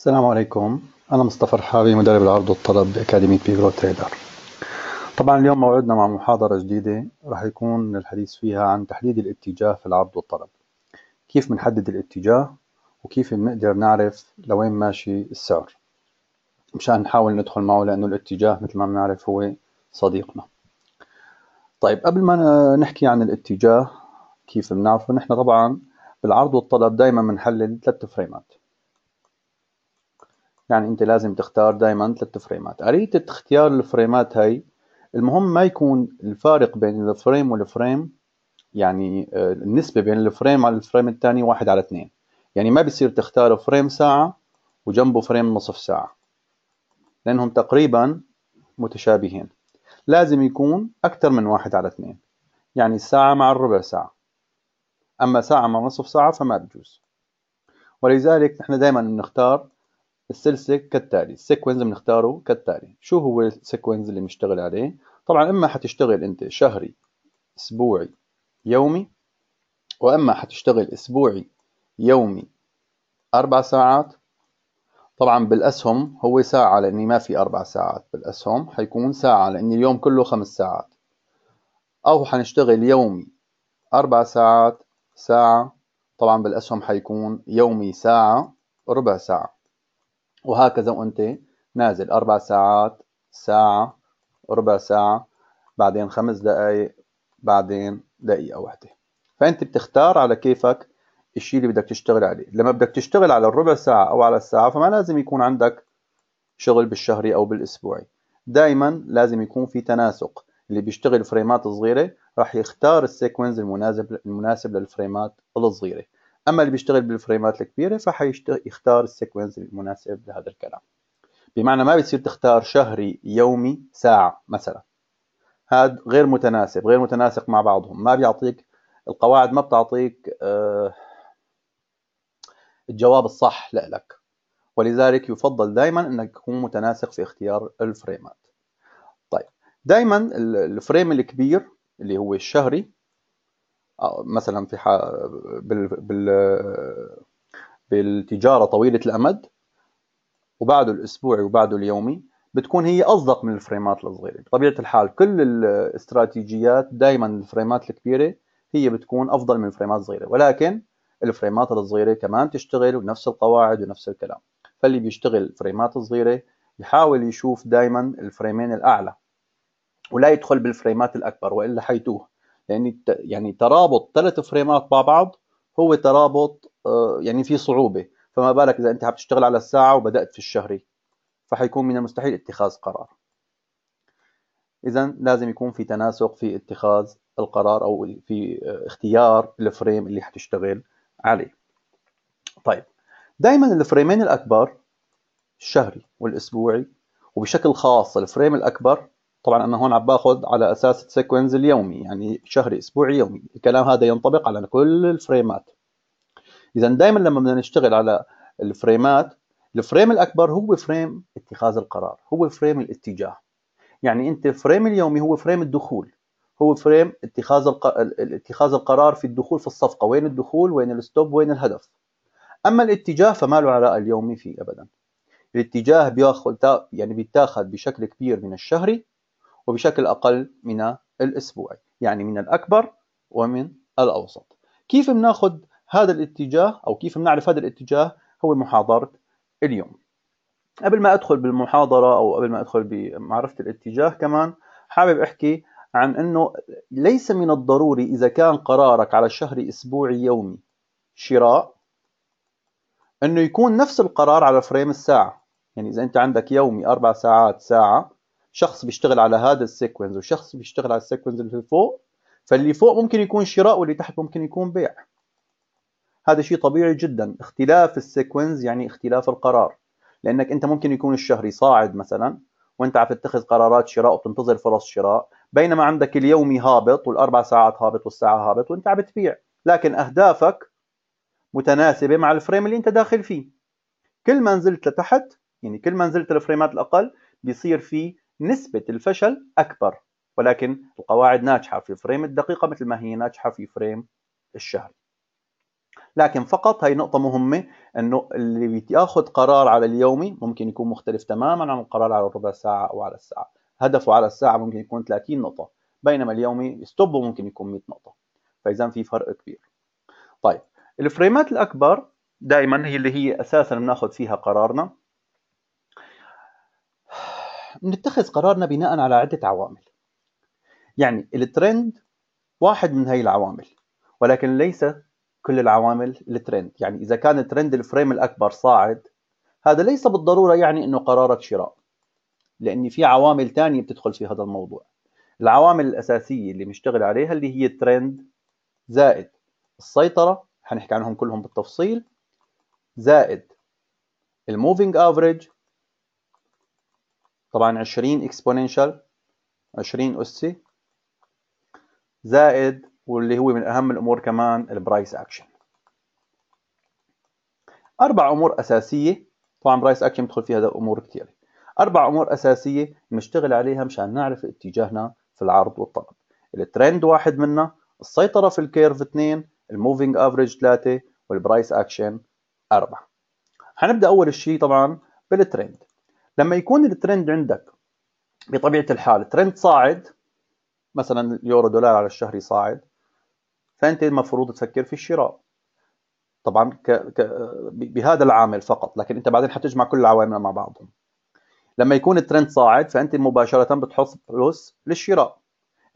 السلام عليكم أنا مصطفى رحابي مدرب العرض والطلب بأكاديمية بيجرو تريدر طبعا اليوم موعدنا مع محاضرة جديدة راح يكون الحديث فيها عن تحديد الاتجاه في العرض والطلب كيف بنحدد الاتجاه وكيف بنقدر نعرف لوين ماشي السعر مشان نحاول ندخل معه لأنه الاتجاه مثل ما بنعرف هو صديقنا طيب قبل ما نحكي عن الاتجاه كيف بنعرفه نحن طبعا بالعرض والطلب دائما بنحلل ثلاث فريمات يعني انت لازم تختار دائما ثلاث فريمات آلية اختيار الفريمات هاي المهم ما يكون الفارق بين الفريم والفريم يعني آه، النسبة بين الفريم على الفريم الثاني واحد على اثنين يعني ما بيصير تختار فريم ساعة وجنبه فريم نصف ساعة لأنهم تقريبا متشابهين لازم يكون أكثر من واحد على اثنين يعني الساعة مع الربع ساعة أما ساعة مع نصف ساعة فما بجوز ولذلك نحن دائما بنختار السلسله كالتالي السيكونز بنختاره كالتالي شو هو السيكونز اللي بنشتغل عليه طبعا اما حتشتغل انت شهري اسبوعي يومي واما حتشتغل اسبوعي يومي اربع ساعات طبعا بالاسهم هو ساعه لاني ما في اربع ساعات بالاسهم حيكون ساعه لاني اليوم كله خمس ساعات او حنشتغل يومي اربع ساعات ساعه طبعا بالاسهم حيكون يومي ساعه ربع ساعه وهكذا وانت نازل اربع ساعات ساعة ربع ساعة بعدين خمس دقايق بعدين دقيقة واحدة فانت بتختار على كيفك الشيء اللي بدك تشتغل عليه لما بدك تشتغل على الربع ساعة او على الساعة فما لازم يكون عندك شغل بالشهري او بالاسبوعي دائما لازم يكون في تناسق اللي بيشتغل فريمات صغيرة راح يختار السيكونز المناسب المناسب للفريمات الصغيرة اما اللي بيشتغل بالفريمات الكبيره فحيختار السيكونس المناسب لهذا الكلام بمعنى ما بتصير تختار شهري يومي ساعه مثلا هذا غير متناسب غير متناسق مع بعضهم ما بيعطيك القواعد ما بتعطيك آه، الجواب الصح لك ولذلك يفضل دائما انك تكون متناسق في اختيار الفريمات طيب دائما الفريم الكبير اللي هو الشهري مثلا في ح... بال... بال... بالتجاره طويله الامد وبعده الاسبوعي وبعده اليومي بتكون هي اصدق من الفريمات الصغيره بطبيعه الحال كل الاستراتيجيات دائما الفريمات الكبيره هي بتكون افضل من الفريمات الصغيره ولكن الفريمات الصغيره كمان تشتغل ونفس القواعد ونفس الكلام فاللي بيشتغل فريمات صغيره يحاول يشوف دائما الفريمين الاعلى ولا يدخل بالفريمات الاكبر والا حيتوه يعني يعني ترابط ثلاث فريمات مع بعض هو ترابط آه، يعني في صعوبه فما بالك اذا انت عم تشتغل على الساعه وبدات في الشهري فحيكون من المستحيل اتخاذ قرار اذا لازم يكون في تناسق في اتخاذ القرار او في آه، اختيار الفريم اللي حتشتغل عليه طيب دائما الفريمين الاكبر الشهري والاسبوعي وبشكل خاص الفريم الاكبر طبعا انا هون عم باخذ على اساس السيكونز اليومي يعني شهري اسبوعي يومي الكلام هذا ينطبق على كل الفريمات اذا دائما لما بدنا نشتغل على الفريمات الفريم الاكبر هو فريم اتخاذ القرار هو فريم الاتجاه يعني انت فريم اليومي هو فريم الدخول هو فريم اتخاذ الق... اتخاذ القرار في الدخول في الصفقه وين الدخول وين الستوب وين الهدف اما الاتجاه فما له علاقه اليومي فيه ابدا الاتجاه بياخذ يعني بيتاخذ بشكل كبير من الشهري وبشكل أقل من الأسبوعي يعني من الأكبر ومن الأوسط كيف بناخذ هذا الاتجاه أو كيف بنعرف هذا الاتجاه هو محاضرة اليوم قبل ما أدخل بالمحاضرة أو قبل ما أدخل بمعرفة الاتجاه كمان حابب أحكي عن أنه ليس من الضروري إذا كان قرارك على الشهر أسبوعي يومي شراء أنه يكون نفس القرار على فريم الساعة يعني إذا أنت عندك يومي أربع ساعات ساعة شخص بيشتغل على هذا السيكونز وشخص بيشتغل على السيكونز اللي فوق فاللي فوق ممكن يكون شراء واللي تحت ممكن يكون بيع هذا شيء طبيعي جدا اختلاف السيكونز يعني اختلاف القرار لانك انت ممكن يكون الشهري صاعد مثلا وانت عم تتخذ قرارات شراء وبتنتظر فرص شراء بينما عندك اليومي هابط والاربع ساعات هابط والساعه هابط وانت عم تبيع لكن اهدافك متناسبه مع الفريم اللي انت داخل فيه كل ما نزلت لتحت يعني كل ما نزلت الفريمات الاقل بيصير في نسبة الفشل أكبر ولكن القواعد ناجحة في فريم الدقيقة مثل ما هي ناجحة في فريم الشهر لكن فقط هاي نقطة مهمة أنه اللي بياخذ قرار على اليومي ممكن يكون مختلف تماما عن القرار على ربع ساعة أو على الساعة هدفه على الساعة ممكن يكون 30 نقطة بينما اليومي يستوبه ممكن يكون 100 نقطة فإذا في فرق كبير طيب الفريمات الأكبر دائما هي اللي هي أساسا بناخذ فيها قرارنا نتخذ قرارنا بناء على عدة عوامل يعني الترند واحد من هاي العوامل ولكن ليس كل العوامل الترند يعني إذا كان ترند الفريم الأكبر صاعد هذا ليس بالضرورة يعني أنه قرارك شراء لأن في عوامل تانية بتدخل في هذا الموضوع العوامل الأساسية اللي بنشتغل عليها اللي هي الترند زائد السيطرة حنحكي عنهم كلهم بالتفصيل زائد الموفينج افريج طبعا 20 اكسبوننشال 20 أسي زائد واللي هو من أهم الأمور كمان البرايس أكشن أربع أمور أساسية طبعا برايس أكشن بدخل فيها أمور كثيرة أربع أمور أساسية بنشتغل عليها مشان نعرف اتجاهنا في العرض والطلب الترند واحد منا السيطرة في الكيرف اثنين الموفينج افريج ثلاثة والبرايس اكشن أربعة حنبدا أول شيء طبعا بالترند لما يكون الترند عندك بطبيعه الحال ترند صاعد مثلا اليورو دولار على الشهري صاعد فانت المفروض تفكر في الشراء طبعا ك... ك... بهذا العامل فقط لكن انت بعدين حتجمع كل العوامل مع بعضهم لما يكون الترند صاعد فانت مباشره بتحط فلوس للشراء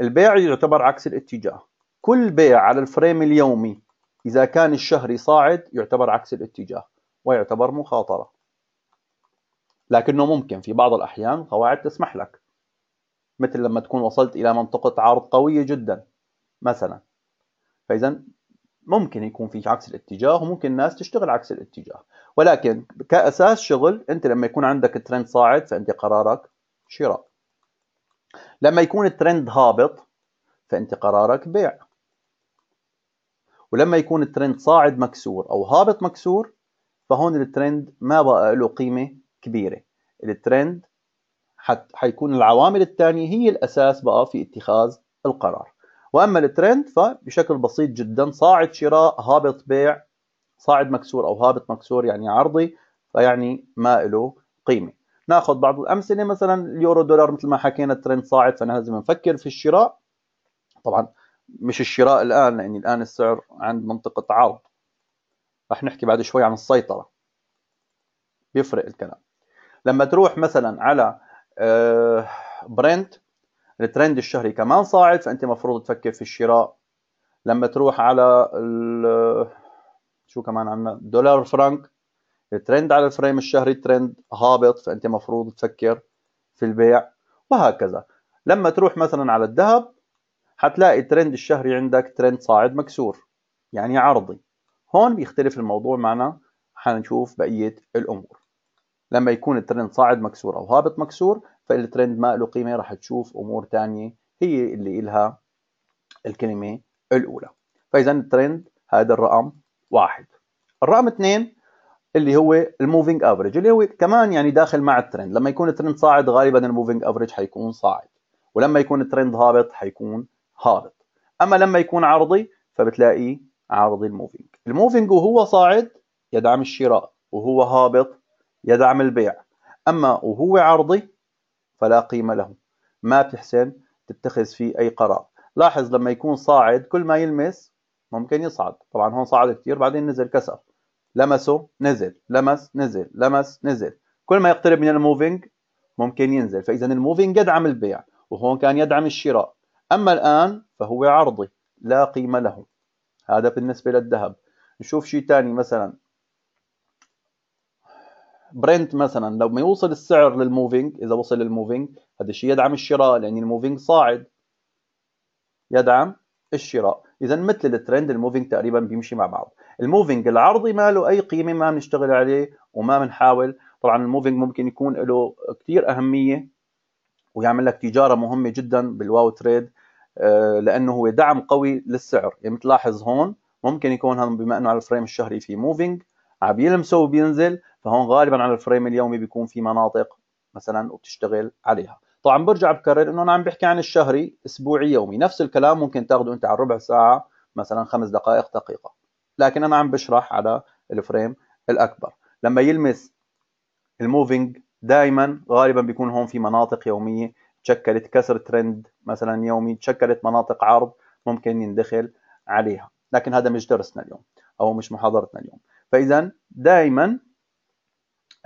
البيع يعتبر عكس الاتجاه كل بيع على الفريم اليومي اذا كان الشهري صاعد يعتبر عكس الاتجاه ويعتبر مخاطره لكنه ممكن في بعض الأحيان قواعد تسمح لك مثل لما تكون وصلت إلى منطقة عرض قوية جدا مثلا فإذا ممكن يكون في عكس الاتجاه وممكن الناس تشتغل عكس الاتجاه ولكن كأساس شغل أنت لما يكون عندك ترند صاعد فأنت قرارك شراء لما يكون الترند هابط فأنت قرارك بيع ولما يكون الترند صاعد مكسور أو هابط مكسور فهون الترند ما بقى له قيمة كبيرة الترند حت حيكون العوامل الثانية هي الأساس بقى في اتخاذ القرار وأما الترند فبشكل بسيط جدا صاعد شراء هابط بيع صاعد مكسور أو هابط مكسور يعني عرضي فيعني ما له قيمة ناخذ بعض الأمثلة مثلا اليورو دولار مثل ما حكينا الترند صاعد فأنا لازم نفكر في الشراء طبعا مش الشراء الآن لأن الآن السعر عند منطقة عرض رح نحكي بعد شوي عن السيطرة بيفرق الكلام لما تروح مثلا على برنت آه، الترند الشهري كمان صاعد فانت مفروض تفكر في الشراء لما تروح على شو كمان عندنا دولار فرنك الترند على الفريم الشهري الترند هابط فانت مفروض تفكر في البيع وهكذا لما تروح مثلا على الذهب حتلاقي الترند الشهري عندك ترند صاعد مكسور يعني عرضي هون بيختلف الموضوع معنا حنشوف بقية الأمور لما يكون الترند صاعد مكسور او هابط مكسور فالترند ما له قيمه رح تشوف امور ثانيه هي اللي إلها الكلمه الاولى فاذا الترند هذا الرقم واحد الرقم اثنين اللي هو الموفينج افريج اللي هو كمان يعني داخل مع الترند لما يكون الترند صاعد غالبا الموفينج افريج حيكون صاعد ولما يكون الترند هابط حيكون هابط اما لما يكون عرضي فبتلاقيه عرضي الموفينج الموفينج وهو صاعد يدعم الشراء وهو هابط يدعم البيع أما وهو عرضي فلا قيمة له ما بتحسن تتخذ فيه أي قرار لاحظ لما يكون صاعد كل ما يلمس ممكن يصعد طبعا هون صعد كثير بعدين نزل كسر لمسه نزل لمس نزل لمس نزل كل ما يقترب من الموفينج ممكن ينزل فإذا الموفينج يدعم البيع وهون كان يدعم الشراء أما الآن فهو عرضي لا قيمة له هذا بالنسبة للذهب نشوف شيء ثاني مثلا برنت مثلا لما يوصل السعر للموفينج اذا وصل للموفينج هذا الشيء يدعم الشراء لان الموفينج صاعد يدعم الشراء اذا مثل الترند الموفينج تقريبا بيمشي مع بعض الموفينج العرضي ما له اي قيمه ما بنشتغل عليه وما بنحاول طبعا الموفينج ممكن يكون له كثير اهميه ويعمل لك تجاره مهمه جدا بالواو تريد آه، لانه هو دعم قوي للسعر يعني بتلاحظ هون ممكن يكون هذا بما انه على الفريم الشهري في موفينج عم بيلمسه وبينزل فهون غالبا على الفريم اليومي بيكون في مناطق مثلا وبتشتغل عليها طبعا برجع بكرر انه انا عم بحكي عن الشهري اسبوعي يومي نفس الكلام ممكن تاخده انت على ربع ساعه مثلا خمس دقائق دقيقه لكن انا عم بشرح على الفريم الاكبر لما يلمس الموفينج دائما غالبا بيكون هون في مناطق يوميه تشكلت كسر ترند مثلا يومي تشكلت مناطق عرض ممكن يندخل عليها لكن هذا مش درسنا اليوم او مش محاضرتنا اليوم فاذا دائما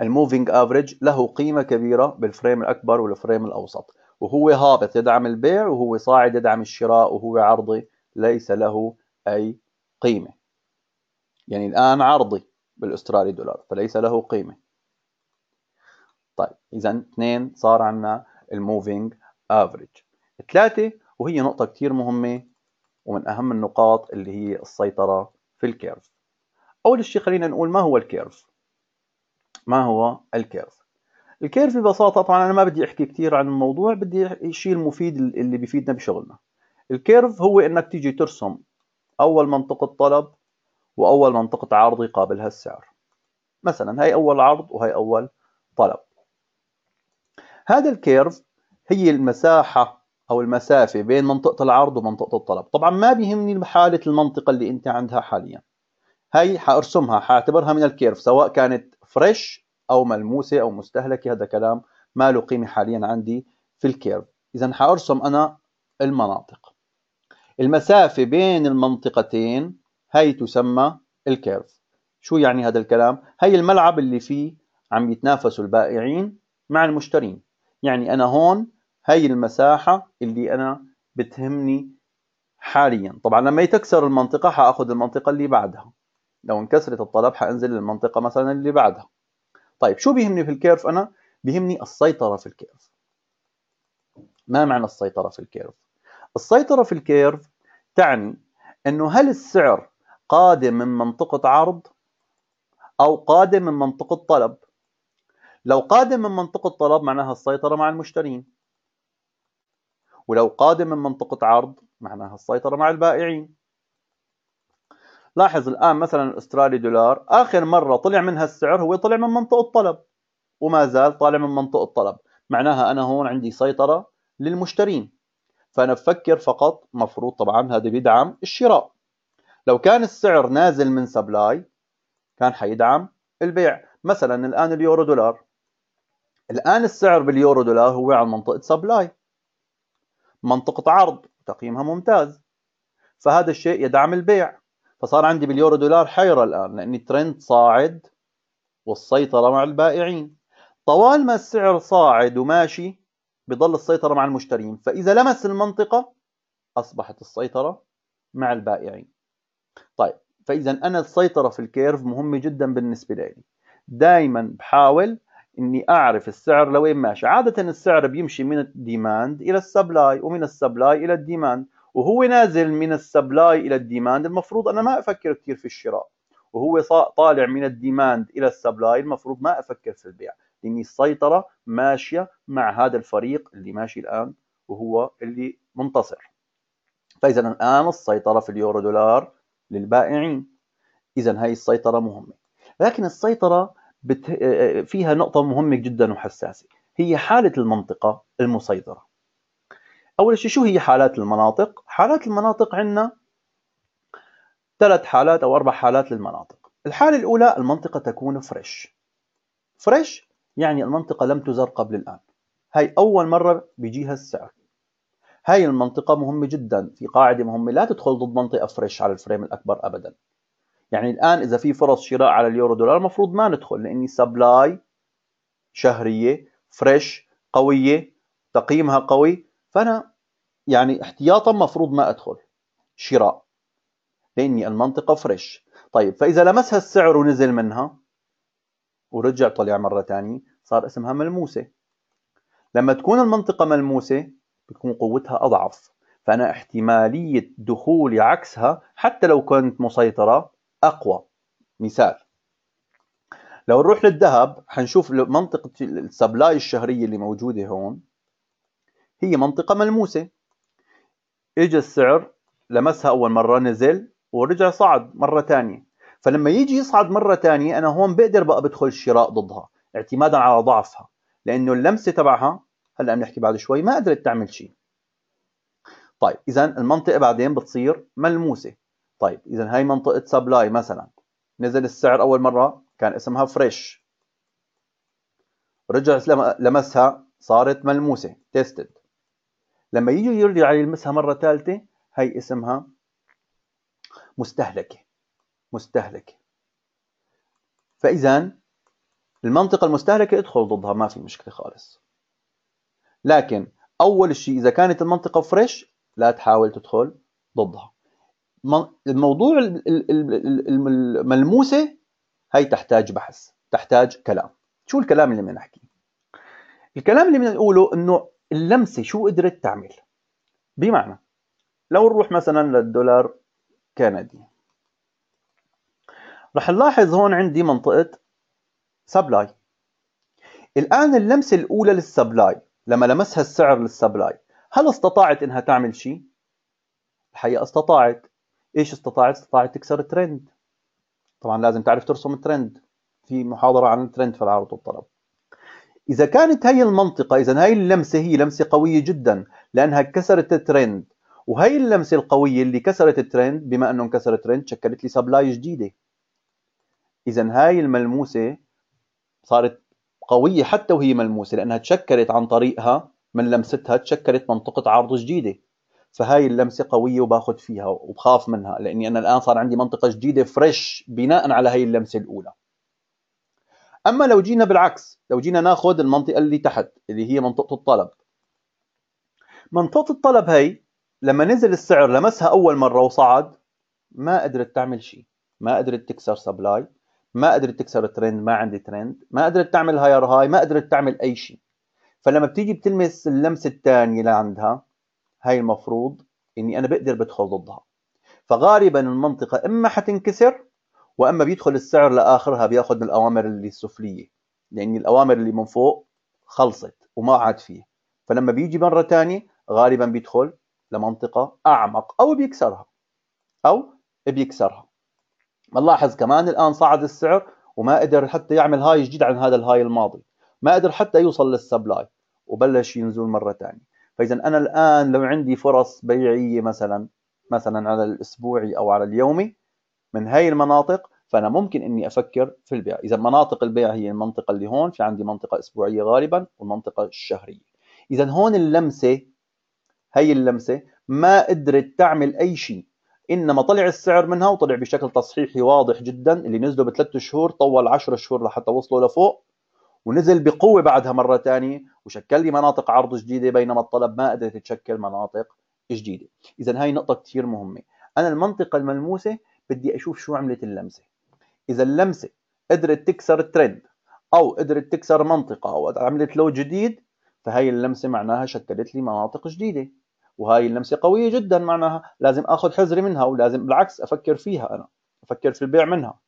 الموفينج افريج له قيمه كبيره بالفريم الاكبر والفريم الاوسط وهو هابط يدعم البيع وهو صاعد يدعم الشراء وهو عرضي ليس له اي قيمه يعني الان عرضي بالاسترالي دولار فليس له قيمه طيب اذا اثنين صار عندنا الموفينج افريج ثلاثه وهي نقطه كثير مهمه ومن اهم النقاط اللي هي السيطره في الكيرف أول شيء خلينا نقول ما هو الكيرف ما هو الكيرف الكيرف ببساطة طبعا أنا ما بدي أحكي كثير عن الموضوع بدي الشيء المفيد اللي بيفيدنا بشغلنا الكيرف هو إنك تيجي ترسم أول منطقة طلب وأول منطقة عرض يقابلها السعر مثلا هاي أول عرض وهي أول طلب هذا الكيرف هي المساحة أو المسافة بين منطقة العرض ومنطقة الطلب طبعا ما بيهمني حالة المنطقة اللي أنت عندها حاليا هي حارسمها حاعتبرها من الكيرف سواء كانت فريش او ملموسه او مستهلكه هذا كلام ما له قيمه حاليا عندي في الكيرف اذا حارسم انا المناطق المسافه بين المنطقتين هي تسمى الكيرف شو يعني هذا الكلام هي الملعب اللي فيه عم يتنافسوا البائعين مع المشترين يعني انا هون هي المساحه اللي انا بتهمني حاليا طبعا لما يتكسر المنطقه حاخذ المنطقه اللي بعدها لو انكسرت الطلب حانزل للمنطقه مثلا اللي بعدها طيب شو بيهمني في الكيرف انا بيهمني السيطره في الكيرف ما معنى السيطره في الكيرف السيطره في الكيرف تعني انه هل السعر قادم من منطقه عرض او قادم من منطقه طلب لو قادم من منطقه طلب معناها السيطره مع المشترين ولو قادم من منطقه عرض معناها السيطره مع البائعين لاحظ الآن مثلا الأسترالي دولار آخر مرة طلع منها السعر هو طلع من منطقه الطلب وما زال طالع من منطقه الطلب معناها أنا هون عندي سيطرة للمشترين فأنا بفكر فقط مفروض طبعا هذا بيدعم الشراء لو كان السعر نازل من سبلاي كان حيدعم البيع مثلا الآن اليورو دولار الآن السعر باليورو دولار هو على منطقة سبلاي منطقة عرض تقييمها ممتاز فهذا الشيء يدعم البيع فصار عندي باليورو دولار حيرة الآن لأن الترند صاعد والسيطرة مع البائعين طوال ما السعر صاعد وماشي بضل السيطرة مع المشترين فإذا لمس المنطقة أصبحت السيطرة مع البائعين طيب فإذا أنا السيطرة في الكيرف مهمة جدا بالنسبة لي دائما بحاول اني اعرف السعر لوين ماشي عاده السعر بيمشي من الديماند الى السبلاي ومن السبلاي الى الديماند وهو نازل من السبلاي الى الديماند المفروض انا ما افكر كثير في الشراء وهو طالع من الديماند الى السبلاي المفروض ما افكر في البيع لاني السيطره ماشيه مع هذا الفريق اللي ماشي الان وهو اللي منتصر فاذا الان السيطره في اليورو دولار للبائعين اذا هاي السيطره مهمه لكن السيطره بت... فيها نقطه مهمه جدا وحساسه هي حاله المنطقه المسيطره أول شيء شو هي حالات المناطق؟ حالات المناطق عندنا ثلاث حالات أو أربع حالات للمناطق الحالة الأولى المنطقة تكون فريش فريش يعني المنطقة لم تزر قبل الآن هاي أول مرة بيجيها السعر هاي المنطقة مهمة جدا في قاعدة مهمة لا تدخل ضد منطقة فريش على الفريم الأكبر أبدا يعني الآن إذا في فرص شراء على اليورو دولار المفروض ما ندخل لأني سبلاي شهرية فريش قوية تقييمها قوي فأنا يعني احتياطا مفروض ما أدخل شراء لأني المنطقة فريش طيب فإذا لمسها السعر ونزل منها ورجع طلع مرة ثانية صار اسمها ملموسة لما تكون المنطقة ملموسة بتكون قوتها أضعف فأنا احتمالية دخولي عكسها حتى لو كنت مسيطرة أقوى مثال لو نروح للذهب حنشوف منطقة السبلاي الشهرية اللي موجودة هون هي منطقة ملموسة اجى السعر لمسها أول مرة نزل ورجع صعد مرة ثانية فلما يجي يصعد مرة ثانية أنا هون بقدر بقى بدخل الشراء ضدها اعتمادا على ضعفها لأنه اللمسة تبعها هلا بنحكي بعد شوي ما قدرت تعمل شيء طيب إذا المنطقة بعدين بتصير ملموسة طيب إذا هاي منطقة سبلاي مثلا نزل السعر أول مرة كان اسمها فريش رجع لمسها صارت ملموسة تيستد لما يجي يرجع يلمسها مره ثالثه هي اسمها مستهلكه مستهلكه فاذا المنطقه المستهلكه ادخل ضدها ما في مشكله خالص لكن اول شيء اذا كانت المنطقه فريش لا تحاول تدخل ضدها الموضوع الملموسه هي تحتاج بحث تحتاج كلام شو الكلام اللي بدنا نحكيه الكلام اللي بدنا نقوله انه اللمسه شو قدرت تعمل بمعنى لو نروح مثلا للدولار كندي رح نلاحظ هون عندي منطقه سبلاي الان اللمسه الاولى للسبلاي لما لمسها السعر للسبلاي هل استطاعت انها تعمل شيء الحقيقه استطاعت ايش استطاعت استطاعت تكسر ترند طبعا لازم تعرف ترسم ترند في محاضره عن الترند في العرض والطلب إذا كانت هي المنطقة إذا هاي اللمسة هي لمسة قوية جدا لأنها كسرت الترند وهي اللمسة القوية اللي كسرت الترند بما أنه انكسر الترند شكلت لي سبلاي جديدة إذا هاي الملموسة صارت قوية حتى وهي ملموسة لأنها تشكلت عن طريقها من لمستها تشكلت منطقة عرض جديدة فهاي اللمسة قوية وباخذ فيها وبخاف منها لأني أنا الآن صار عندي منطقة جديدة فريش بناء على هاي اللمسة الأولى اما لو جينا بالعكس لو جينا ناخذ المنطقه اللي تحت اللي هي منطقه الطلب منطقه الطلب هي لما نزل السعر لمسها اول مره وصعد ما قدرت تعمل شيء ما قدرت تكسر سبلاي ما قدرت تكسر ترند ما عندي ترند ما قدرت تعمل هاير هاي ما قدرت تعمل اي شيء فلما بتيجي بتلمس اللمسه الثانيه لعندها هاي المفروض اني انا بقدر بدخل ضدها فغالبا المنطقه اما حتنكسر واما بيدخل السعر لاخرها بياخذ من الاوامر اللي السفليه لان الاوامر اللي من فوق خلصت وما عاد فيه فلما بيجي مره ثانيه غالبا بيدخل لمنطقه اعمق او بيكسرها او بيكسرها بنلاحظ كمان الان صعد السعر وما قدر حتى يعمل هاي جديد عن هذا الهاي الماضي ما قدر حتى يوصل للسبلاي وبلش ينزل مره ثانيه فاذا انا الان لو عندي فرص بيعيه مثلا مثلا على الاسبوعي او على اليومي من هاي المناطق فانا ممكن اني افكر في البيع اذا مناطق البيع هي المنطقه اللي هون في عندي منطقه اسبوعيه غالبا والمنطقه الشهريه اذا هون اللمسه هي اللمسه ما قدرت تعمل اي شيء انما طلع السعر منها وطلع بشكل تصحيحي واضح جدا اللي نزله بثلاث شهور طول 10 شهور لحتى وصلوا لفوق ونزل بقوه بعدها مره ثانيه وشكل لي مناطق عرض جديده بينما الطلب ما قدرت تشكل مناطق جديده اذا هاي نقطه كثير مهمه انا المنطقه الملموسه بدي اشوف شو عملت اللمسه اذا اللمسه قدرت تكسر ترند او قدرت تكسر منطقه او عملت لو جديد فهي اللمسه معناها شكلت لي مناطق جديده وهي اللمسه قويه جدا معناها لازم اخذ حذري منها ولازم بالعكس افكر فيها انا افكر في البيع منها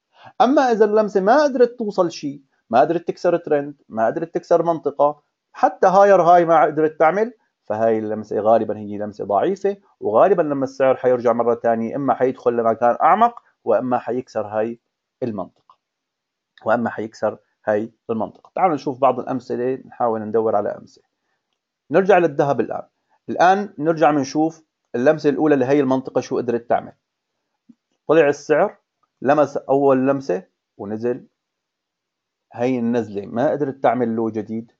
اما اذا اللمسه ما قدرت توصل شيء ما قدرت تكسر ترند ما قدرت تكسر منطقه حتى هاير هاي ما قدرت تعمل فهاي اللمسه غالبا هي لمسه ضعيفه وغالبا لما السعر حيرجع مره ثانيه اما حيدخل لمكان اعمق واما حيكسر هاي المنطقه واما حيكسر هاي المنطقه تعالوا نشوف بعض الامثله نحاول ندور على امثله نرجع للذهب الان الان نرجع بنشوف اللمسه الاولى لهي المنطقه شو قدرت تعمل طلع السعر لمس اول لمسه ونزل هي النزله ما قدرت تعمل له جديد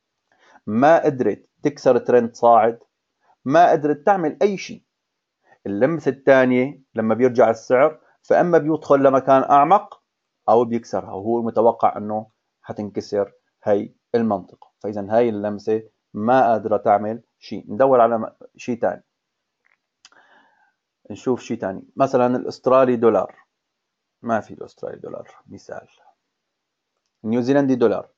ما قدرت تكسر ترند صاعد ما قدرت تعمل أي شيء اللمسة الثانية لما بيرجع السعر فأما بيدخل لمكان أعمق أو بيكسرها وهو متوقع أنه حتنكسر هي المنطقة فإذا هاي اللمسة ما قادرة تعمل شيء ندور على شيء ثاني نشوف شيء ثاني مثلا الأسترالي دولار ما في الأسترالي دولار مثال نيوزيلندي دولار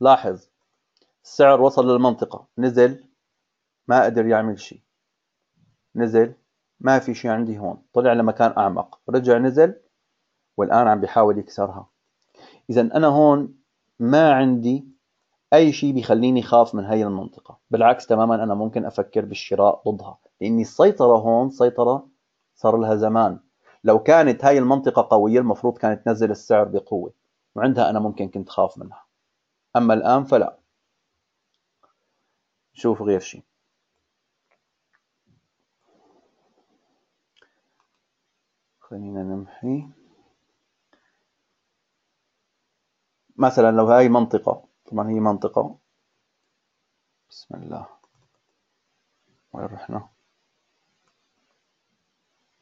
لاحظ السعر وصل للمنطقة نزل ما قدر يعمل شيء نزل ما في شيء عندي هون طلع لمكان أعمق رجع نزل والآن عم بحاول يكسرها إذا أنا هون ما عندي أي شيء بيخليني خاف من هاي المنطقة بالعكس تماما أنا ممكن أفكر بالشراء ضدها لأني السيطرة هون سيطرة صار لها زمان لو كانت هاي المنطقة قوية المفروض كانت تنزل السعر بقوة وعندها أنا ممكن كنت خاف منها أما الآن فلا نشوف غير شيء خلينا نمحي مثلا لو هاي منطقة طبعا هي منطقة بسم الله وين رحنا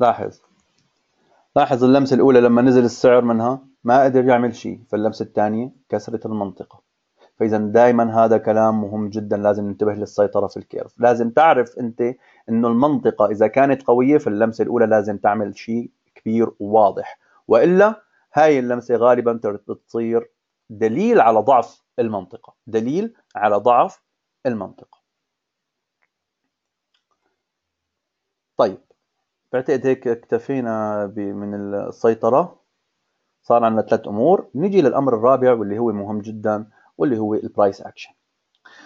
لاحظ لاحظ اللمسة الأولى لما نزل السعر منها ما قدر يعمل شيء فاللمسة الثانية كسرت المنطقة فاذا دائما هذا كلام مهم جدا لازم ننتبه للسيطره في الكيرف لازم تعرف انت انه المنطقه اذا كانت قويه في اللمسه الاولى لازم تعمل شيء كبير وواضح والا هاي اللمسه غالبا بتصير دليل على ضعف المنطقه دليل على ضعف المنطقه طيب بعتقد هيك اكتفينا من السيطره صار عندنا ثلاث امور نيجي للامر الرابع واللي هو مهم جدا واللي هو البرايس اكشن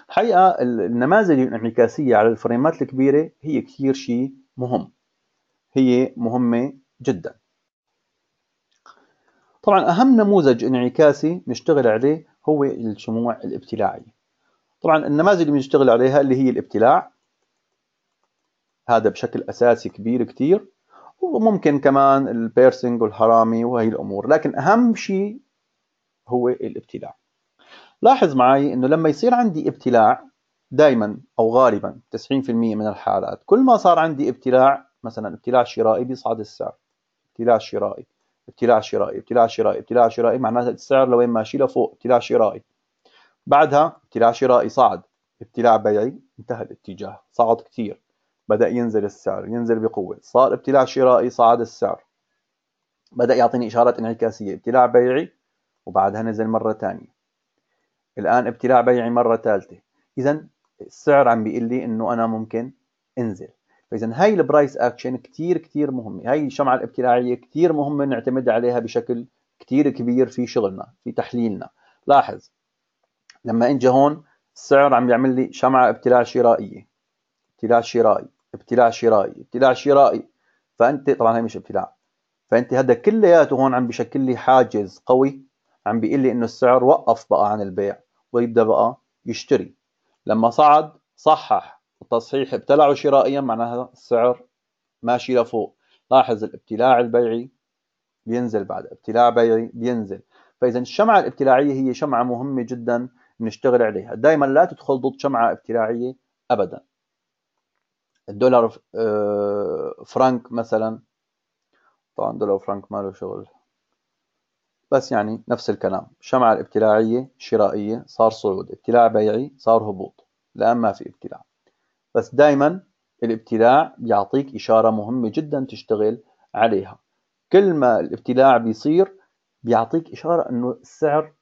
الحقيقه النماذج الانعكاسيه على الفريمات الكبيره هي كثير شيء مهم هي مهمه جدا طبعا اهم نموذج انعكاسي نشتغل عليه هو الشموع الابتلاعي طبعا النماذج اللي بنشتغل عليها اللي هي الابتلاع هذا بشكل اساسي كبير كثير وممكن كمان البيرسينج والهرامي وهي الامور لكن اهم شيء هو الابتلاع لاحظ معي انه لما يصير عندي ابتلاع دائما او غالبا 90% من الحالات كل ما صار عندي ابتلاع مثلا ابتلاع شرائي بيصعد السعر ابتلاع شرائي ابتلاع شرائي ابتلاع شرائي ابتلاع شرائي معناته السعر لوين ماشي لفوق ابتلاع شرائي بعدها ابتلاع شرائي صعد ابتلاع بيعي انتهى الاتجاه صعد كثير بدأ ينزل السعر ينزل بقوة صار ابتلاع شرائي صعد السعر بدأ يعطيني إشارات انعكاسية ابتلاع بيعي وبعدها نزل مرة ثانية الآن ابتلاع بيعي مرة ثالثة إذا السعر عم بيقول لي إنه أنا ممكن أنزل فإذا هاي البرايس أكشن كثير كثير مهمة هاي الشمعة الابتلاعية كثير مهمة نعتمد عليها بشكل كثير كبير في شغلنا في تحليلنا لاحظ لما اجى هون السعر عم يعمل لي شمعة ابتلاع شرائية ابتلاع شرائي ابتلاع شرائي ابتلاع شرائي فأنت طبعا هي مش ابتلاع فأنت هذا كلياته هون عم بشكل لي حاجز قوي عم بيقول لي إنه السعر وقف بقى عن البيع ويبدا بقى يشتري لما صعد صحح التصحيح ابتلعه شرائيا معناها السعر ماشي لفوق لاحظ الابتلاع البيعي بينزل بعد ابتلاع بيعي بينزل فاذا الشمعه الابتلاعيه هي شمعه مهمه جدا نشتغل عليها دائما لا تدخل ضد شمعه ابتلاعيه ابدا الدولار آه، فرانك مثلا طبعا دولار فرانك ما له شغل بس يعني نفس الكلام شمعة الابتلاعية شرائية صار صعود ابتلاع بيعي صار هبوط لأن ما في ابتلاع بس دائما الابتلاع بيعطيك إشارة مهمة جدا تشتغل عليها كل ما الابتلاع بيصير بيعطيك إشارة أنه السعر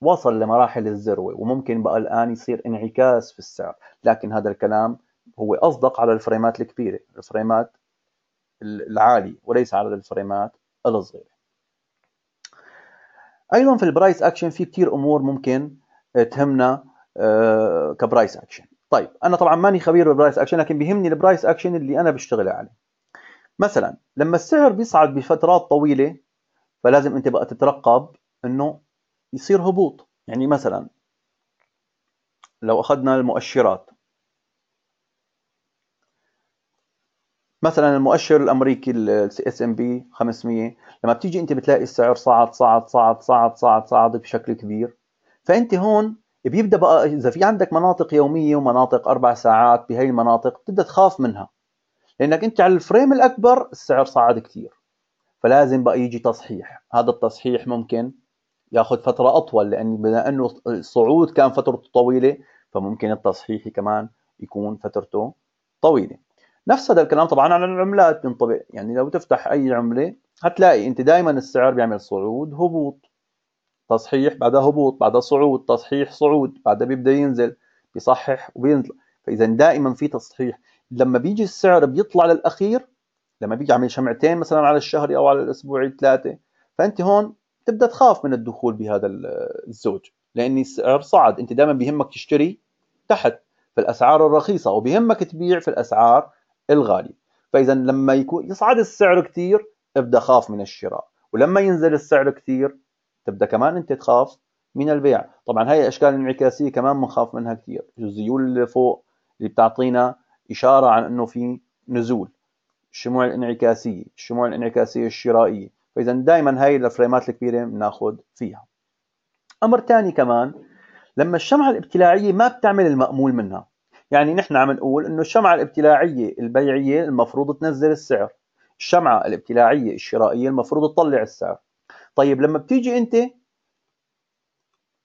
وصل لمراحل الذروة وممكن بقى الآن يصير انعكاس في السعر لكن هذا الكلام هو أصدق على الفريمات الكبيرة الفريمات العالية وليس على الفريمات الصغيرة ايضا في البرايس اكشن في كثير امور ممكن آه، تهمنا آه، كبرايس اكشن طيب انا طبعا ماني خبير بالبرايس اكشن لكن بيهمني البرايس اكشن اللي انا بشتغل عليه مثلا لما السعر بيصعد بفترات طويله فلازم انت بقى تترقب انه يصير هبوط يعني مثلا لو اخذنا المؤشرات مثلا المؤشر الامريكي الاس ام بي 500 لما بتيجي انت بتلاقي السعر صعد صعد صعد صعد صعد صعد بشكل كبير فانت هون بيبدا بقى اذا في عندك مناطق يوميه ومناطق اربع ساعات بهي المناطق بتبدا تخاف منها لانك انت على الفريم الاكبر السعر صعد كثير فلازم بقى يجي تصحيح هذا التصحيح ممكن ياخذ فتره اطول لان بما انه الصعود كان فترته طويله فممكن التصحيح كمان يكون فترته طويله نفس هذا الكلام طبعا على العملات ينطبق يعني لو تفتح اي عمله هتلاقي انت دائما السعر بيعمل صعود هبوط تصحيح بعدها هبوط بعدها صعود تصحيح صعود بعدها بيبدا ينزل بيصحح وبينزل فاذا دائما في تصحيح لما بيجي السعر بيطلع للاخير لما بيجي عمل شمعتين مثلا على الشهري او على الاسبوعي ثلاثه فانت هون تبدا تخاف من الدخول بهذا الزوج لان السعر صعد انت دائما بيهمك تشتري تحت في الاسعار الرخيصه وبيهمك تبيع في الاسعار الغالي فاذا لما يكون يصعد السعر كثير ابدا خاف من الشراء ولما ينزل السعر كثير تبدا كمان انت تخاف من البيع طبعا هاي اشكال انعكاسيه كمان بنخاف منها كثير الزيول اللي فوق اللي بتعطينا اشاره عن انه في نزول الشموع الانعكاسيه الشموع الانعكاسيه الشرائيه فاذا دائما هاي الفريمات الكبيره بناخذ فيها امر ثاني كمان لما الشمعه الابتلاعيه ما بتعمل المامول منها يعني نحن عم نقول انه الشمعه الابتلاعيه البيعيه المفروض تنزل السعر الشمعه الابتلاعيه الشرائيه المفروض تطلع السعر طيب لما بتيجي انت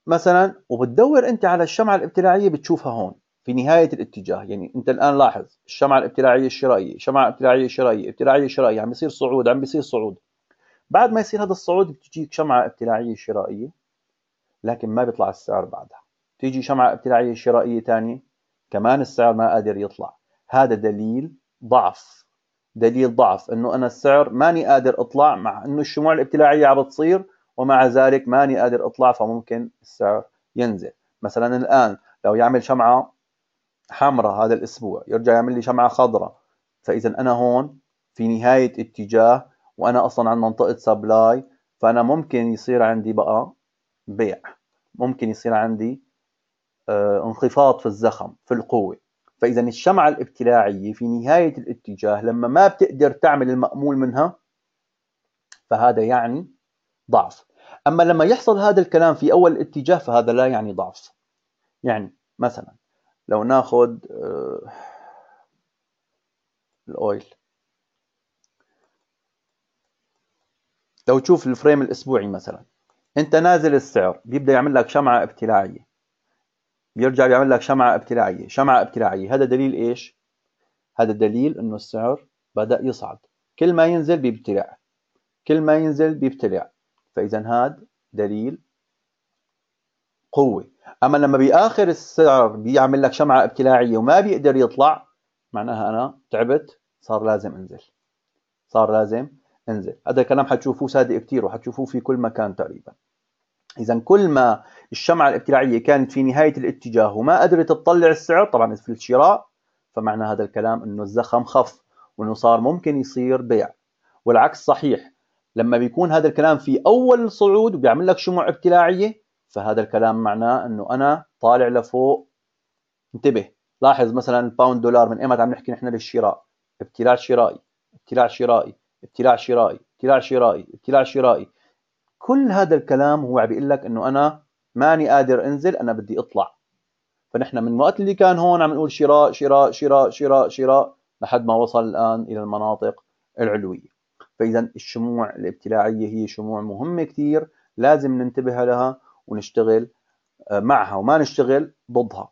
مثلا وبتدور انت على الشمعه الابتلاعيه بتشوفها هون في نهايه الاتجاه يعني انت الان لاحظ الشمعه الابتلاعيه الشرائيه شمعه ابتلاعيه شرائيه ابتلاعيه شرائيه عم بيصير صعود عم بيصير صعود بعد ما يصير هذا الصعود بتجيك شمعه ابتلاعيه شرائيه لكن ما بيطلع السعر بعدها تيجي شمعه ابتلاعيه شرائيه ثانيه كمان السعر ما قادر يطلع هذا دليل ضعف دليل ضعف انه انا السعر ماني قادر اطلع مع انه الشموع الابتلاعيه عم بتصير ومع ذلك ماني قادر اطلع فممكن السعر ينزل مثلا الان لو يعمل شمعه حمراء هذا الاسبوع يرجع يعمل لي شمعه خضراء فاذا انا هون في نهايه اتجاه وانا اصلا عن منطقه سبلاي فانا ممكن يصير عندي بقى بيع ممكن يصير عندي آه، انخفاض في الزخم في القوة فإذا الشمعة الابتلاعية في نهاية الاتجاه لما ما بتقدر تعمل المأمول منها فهذا يعني ضعف أما لما يحصل هذا الكلام في أول اتجاه فهذا لا يعني ضعف يعني مثلا لو ناخذ آه، الأويل لو تشوف الفريم الأسبوعي مثلا أنت نازل السعر بيبدأ يعمل لك شمعة ابتلاعية بيرجع بيعمل لك شمعة ابتلاعية شمعة ابتلاعية هذا دليل إيش؟ هذا دليل إنه السعر بدأ يصعد كل ما ينزل بيبتلع كل ما ينزل بيبتلع فإذا هذا دليل قوة أما لما بآخر السعر بيعمل لك شمعة ابتلاعية وما بيقدر يطلع معناها أنا تعبت صار لازم انزل صار لازم انزل هذا الكلام حتشوفوه صادق كثير وحتشوفوه في كل مكان تقريبا إذا كل ما الشمعة الابتلاعية كانت في نهاية الاتجاه وما قدرت تطلع السعر طبعا في الشراء فمعنى هذا الكلام أنه الزخم خف وأنه صار ممكن يصير بيع والعكس صحيح لما بيكون هذا الكلام في أول صعود وبيعمل لك شموع ابتلاعية فهذا الكلام معناه أنه أنا طالع لفوق انتبه لاحظ مثلا الباوند دولار من ايمت عم نحكي نحن للشراء ابتلاع شرائي ابتلاع شرائي ابتلاع شرائي ابتلاع شرائي ابتلاع شرائي كل هذا الكلام هو عم بيقول لك انه انا ماني قادر انزل انا بدي اطلع فنحن من وقت اللي كان هون عم نقول شراء شراء شراء شراء شراء لحد ما وصل الان الى المناطق العلويه فاذا الشموع الابتلاعيه هي شموع مهمه كثير لازم ننتبه لها ونشتغل آه، معها وما نشتغل ضدها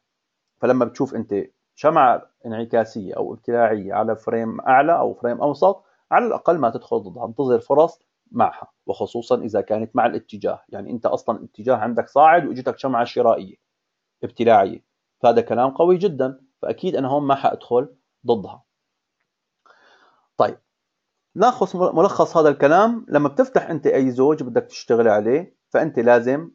فلما بتشوف انت شمعة انعكاسية أو ابتلاعية على فريم أعلى أو فريم أوسط على الأقل ما تدخل ضدها انتظر فرص معها وخصوصا إذا كانت مع الاتجاه يعني أنت أصلا الاتجاه عندك صاعد وإجتك شمعة شرائية ابتلاعية فهذا كلام قوي جدا فأكيد أنا هون ما حأدخل ضدها طيب ناخذ ملخص هذا الكلام لما بتفتح انت اي زوج بدك تشتغل عليه فانت لازم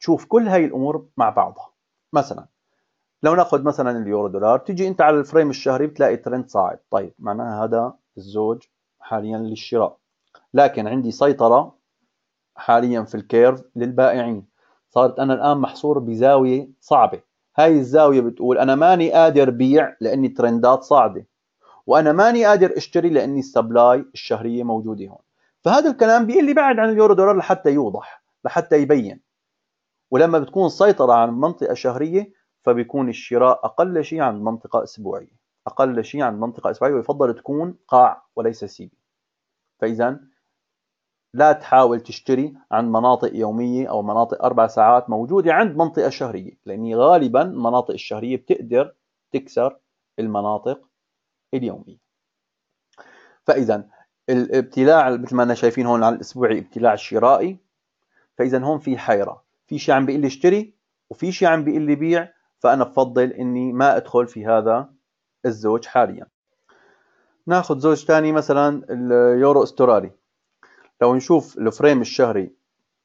تشوف كل هاي الامور مع بعضها مثلا لو ناخذ مثلا اليورو دولار تيجي انت على الفريم الشهري بتلاقي ترند صاعد طيب معناها هذا الزوج حاليا للشراء لكن عندي سيطرة حاليا في الكيرف للبائعين صارت أنا الآن محصور بزاوية صعبة هاي الزاوية بتقول أنا ماني قادر بيع لأني ترندات صاعدة وأنا ماني قادر أشتري لأني السبلاي الشهرية موجودة هون فهذا الكلام بيقول لي بعد عن اليورو دولار لحتى يوضح لحتى يبين ولما بتكون السيطرة عن منطقة شهرية فبيكون الشراء أقل شيء عن منطقة أسبوعية أقل شيء عن منطقة أسبوعية ويفضل تكون قاع وليس سيبي فإذا لا تحاول تشتري عند مناطق يومية أو مناطق أربع ساعات موجودة عند منطقة شهرية لأن غالبا المناطق الشهرية بتقدر تكسر المناطق اليومية فإذا الابتلاع مثل ما أنا شايفين هون على الأسبوعي ابتلاع شرائي فإذا هون في حيرة في شيء عم بيقول لي اشتري وفي شيء عم بيقول لي بيع فأنا بفضل إني ما أدخل في هذا الزوج حاليا ناخذ زوج ثاني مثلا اليورو استرالي لو نشوف الفريم الشهري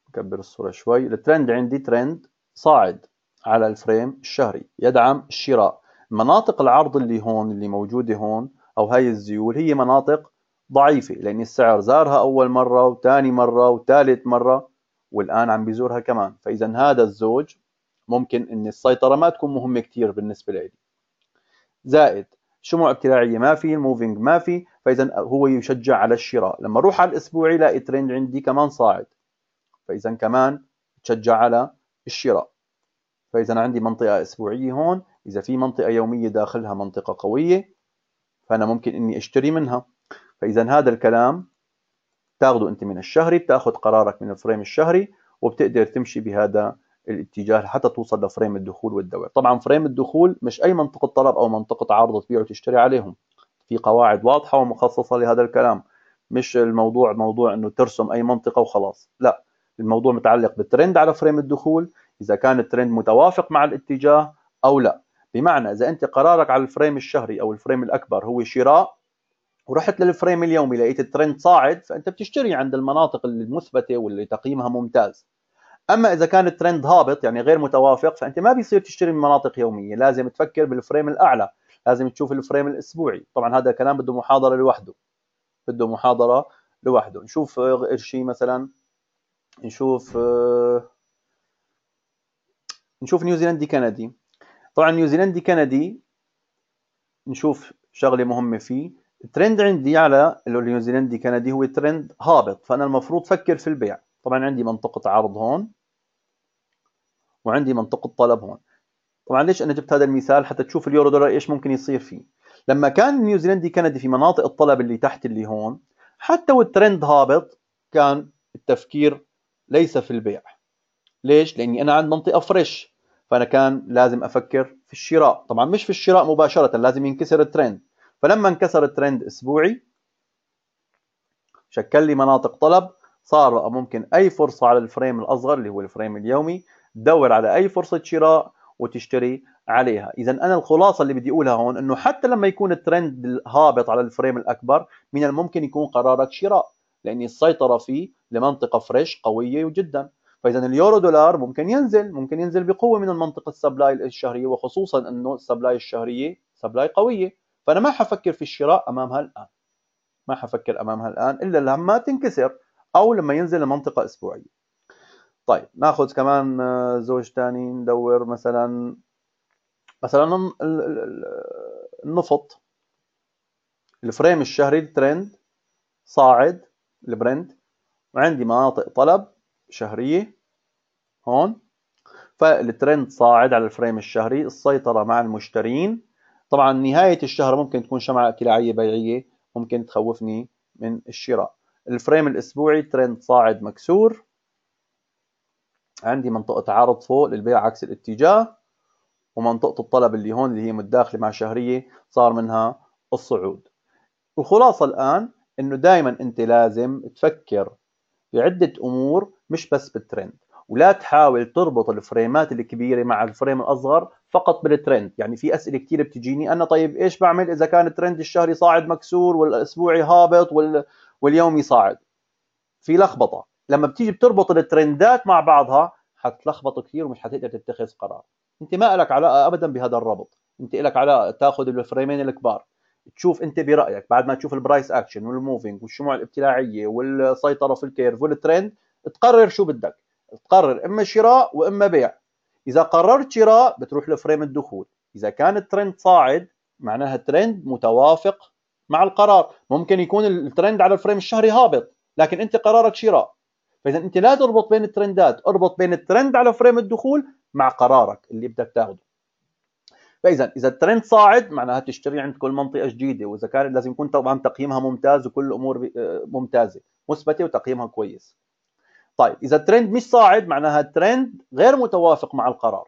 نكبر الصورة شوي الترند عندي ترند صاعد على الفريم الشهري يدعم الشراء مناطق العرض اللي هون اللي موجودة هون أو هاي الزيول هي مناطق ضعيفة لأن السعر زارها أول مرة وثاني مرة وثالث مرة والآن عم بيزورها كمان فإذا هذا الزوج ممكن أن السيطرة ما تكون مهمة كتير بالنسبة لي زائد شموع ابتلاعية ما في الموفينج ما في فاذا هو يشجع على الشراء لما اروح على الاسبوعي لا ترند عندي كمان صاعد فاذا كمان تشجع على الشراء فاذا عندي منطقه اسبوعيه هون اذا في منطقه يوميه داخلها منطقه قويه فانا ممكن اني اشتري منها فاذا هذا الكلام تاخده انت من الشهري بتاخذ قرارك من الفريم الشهري وبتقدر تمشي بهذا الاتجاه حتى توصل لفريم الدخول والدوري طبعا فريم الدخول مش اي منطقه طلب او منطقه عرض تبيع وتشتري عليهم في قواعد واضحه ومخصصه لهذا الكلام مش الموضوع موضوع انه ترسم اي منطقه وخلاص لا الموضوع متعلق بالترند على فريم الدخول اذا كان الترند متوافق مع الاتجاه او لا بمعنى اذا انت قرارك على الفريم الشهري او الفريم الاكبر هو شراء ورحت للفريم اليومي لقيت الترند صاعد فانت بتشتري عند المناطق المثبته واللي تقييمها ممتاز اما اذا كان الترند هابط يعني غير متوافق فانت ما بيصير تشتري من مناطق يوميه لازم تفكر بالفريم الاعلى لازم تشوف الفريم الاسبوعي طبعا هذا كلام بده محاضره لوحده بده محاضره لوحده نشوف شيء مثلا نشوف آه، نشوف نيوزيلندي كندي طبعا نيوزيلندي كندي نشوف شغله مهمه فيه الترند عندي على النيوزيلندي كندي هو ترند هابط فانا المفروض فكر في البيع طبعا عندي منطقه عرض هون وعندي منطقه طلب هون طبعا ليش انا جبت هذا المثال حتى تشوف اليورو دولار ايش ممكن يصير فيه لما كان النيوزيلندي كندي في مناطق الطلب اللي تحت اللي هون حتى والترند هابط كان التفكير ليس في البيع ليش لاني انا عند منطقه فريش فانا كان لازم افكر في الشراء طبعا مش في الشراء مباشره لازم ينكسر الترند فلما انكسر الترند اسبوعي شكل لي مناطق طلب صار ممكن اي فرصه على الفريم الاصغر اللي هو الفريم اليومي دور على اي فرصه شراء وتشتري عليها اذا انا الخلاصه اللي بدي اقولها هون انه حتى لما يكون الترند هابط على الفريم الاكبر من الممكن يكون قرارك شراء لاني السيطره فيه لمنطقه فريش قويه جدا فاذا اليورو دولار ممكن ينزل ممكن ينزل بقوه من المنطقه السبلاي الشهريه وخصوصا انه السبلاي الشهريه سبلاي قويه فانا ما حفكر في الشراء امامها الان ما حفكر امامها الان الا لما تنكسر او لما ينزل لمنطقه اسبوعيه طيب ناخذ كمان آه، زوج تاني ندور مثلا مثلا النفط الفريم الشهري الترند صاعد البرند وعندي مناطق طلب شهريه هون فالترند صاعد على الفريم الشهري السيطره مع المشترين طبعا نهايه الشهر ممكن تكون شمعه كلاعيه بيعيه ممكن تخوفني من الشراء الفريم الاسبوعي ترند صاعد مكسور عندي منطقة عرض فوق للبيع عكس الاتجاه ومنطقة الطلب اللي هون اللي هي متداخلة مع شهرية صار منها الصعود الخلاصة الآن انه دائما انت لازم تفكر بعدة امور مش بس بالترند ولا تحاول تربط الفريمات الكبيرة مع الفريم الأصغر فقط بالترند يعني في أسئلة كثير بتجيني أنا طيب إيش بعمل إذا كان الترند الشهري صاعد مكسور والأسبوعي هابط وال... واليومي صاعد في لخبطة لما بتيجي بتربط الترندات مع بعضها حتلخبط كثير ومش حتقدر تتخذ قرار انت ما لك علاقه ابدا بهذا الربط انت لك علاقه تاخذ الفريمين الكبار تشوف انت برايك بعد ما تشوف البرايس اكشن والموفينج والشموع الابتلاعيه والسيطره في الكيرف والترند تقرر شو بدك تقرر اما شراء واما بيع اذا قررت شراء بتروح لفريم الدخول اذا كان الترند صاعد معناها الترند متوافق مع القرار ممكن يكون الترند على الفريم الشهري هابط لكن انت قرارك شراء فاذا انت لا تربط بين الترندات اربط بين الترند على فريم الدخول مع قرارك اللي بدك تاخذه فاذا اذا الترند صاعد معناها تشتري عند كل منطقه جديده واذا كان لازم يكون طبعا تقييمها ممتاز وكل الامور آه، ممتازه مثبته وتقييمها كويس طيب اذا الترند مش صاعد معناها الترند غير متوافق مع القرار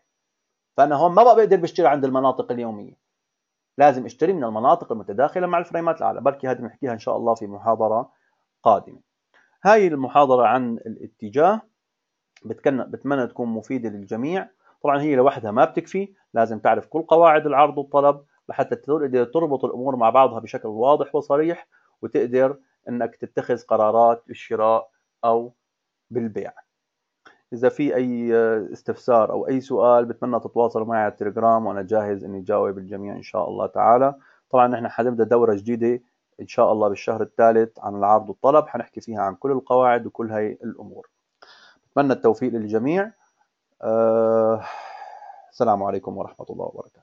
فانا هون ما بقى بقدر بشتري عند المناطق اليوميه لازم اشتري من المناطق المتداخله مع الفريمات الاعلى بركي هذه بنحكيها ان شاء الله في محاضره قادمه هاي المحاضرة عن الاتجاه بتكن... بتمنى تكون مفيدة للجميع طبعا هي لوحدها ما بتكفي لازم تعرف كل قواعد العرض والطلب لحتى تقدر تربط الأمور مع بعضها بشكل واضح وصريح وتقدر أنك تتخذ قرارات بالشراء أو بالبيع إذا في أي استفسار أو أي سؤال بتمنى تتواصلوا معي على التليجرام وأنا جاهز إني جاوب الجميع إن شاء الله تعالى طبعا نحن حنبدأ دورة جديدة إن شاء الله بالشهر الثالث عن العرض والطلب حنحكي فيها عن كل القواعد وكل هاي الأمور بتمنى التوفيق للجميع آه، السلام عليكم ورحمة الله وبركاته